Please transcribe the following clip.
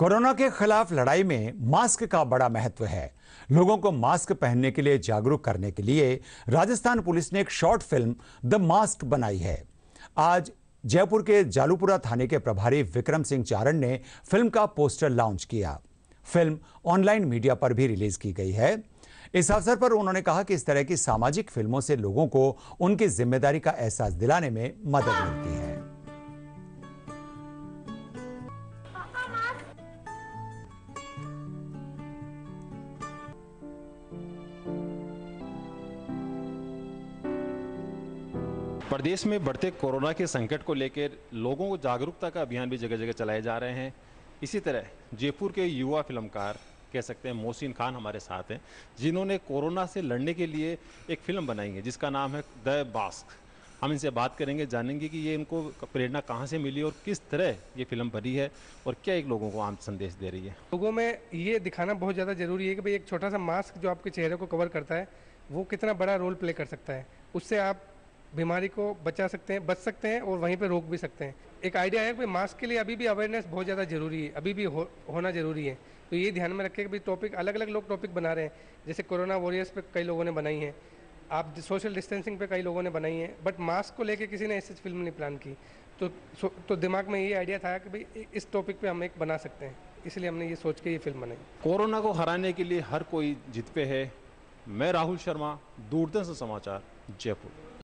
corona के खिलाफ लड़ाई में मास्क का बड़ा महत्व है लोगों को मास्क पहनने के लिए जागरूक करने के लिए राजस्थान पुलिस ने एक शॉर्ट फिल्म द मास्क बनाई है आज जयपुर के जालूपुरा थाने के प्रभारी विक्रम सिंह चारण ने फिल्म का पोस्टर लॉन्च किया फिल्म ऑनलाइन मीडिया पर भी रिलीज की गई है इस अवसर पर उन्होंने कहा कि इस तरह की सामाजिक फिल्मों से लोगों को उनकी जिम्मेदारी का एहसास दिलाने में मदद मिलती है प्रदेश में बढ़ते कोरोना के संकट को लेकर लोगों को जागरूकता का अभियान भी जगह जगह चलाए जा रहे हैं इसी तरह जयपुर के युवा फिल्मकार कह सकते हैं मोहसिन खान हमारे साथ हैं जिन्होंने कोरोना से लड़ने के लिए एक फिल्म बनाई है जिसका नाम है द बास्क हम इनसे बात करेंगे जानेंगे कि ये इनको प्रेरणा कहाँ से मिली और किस तरह ये फिल्म बनी है और क्या एक लोगों को आम संदेश दे रही है लोगों में ये दिखाना बहुत ज़्यादा ज़रूरी है कि भाई एक छोटा सा मास्क जो आपके चेहरे को कवर करता है वो कितना बड़ा रोल प्ले कर सकता है उससे आप बीमारी को बचा सकते हैं बच सकते हैं और वहीं पर रोक भी सकते हैं एक आइडिया है कि मास्क के लिए अभी भी अवेयरनेस बहुत ज़्यादा जरूरी है अभी भी हो, होना जरूरी है तो ये ध्यान में रखें कि टॉपिक अलग अलग लोग टॉपिक बना रहे हैं जैसे कोरोना वॉरियर्स पर कई लोगों ने बनाई है आप सोशल डिस्टेंसिंग पे कई लोगों ने बनाई है बट मास्क को लेके किसी ने ऐसी फिल्म नहीं प्लान की तो तो दिमाग में ये आइडिया था कि भाई इस टॉपिक पे हम एक बना सकते हैं इसलिए हमने ये सोच के ये फिल्म बनाई कोरोना को हराने के लिए हर कोई जित पे है मैं राहुल शर्मा दूरदर्शन समाचार जयपुर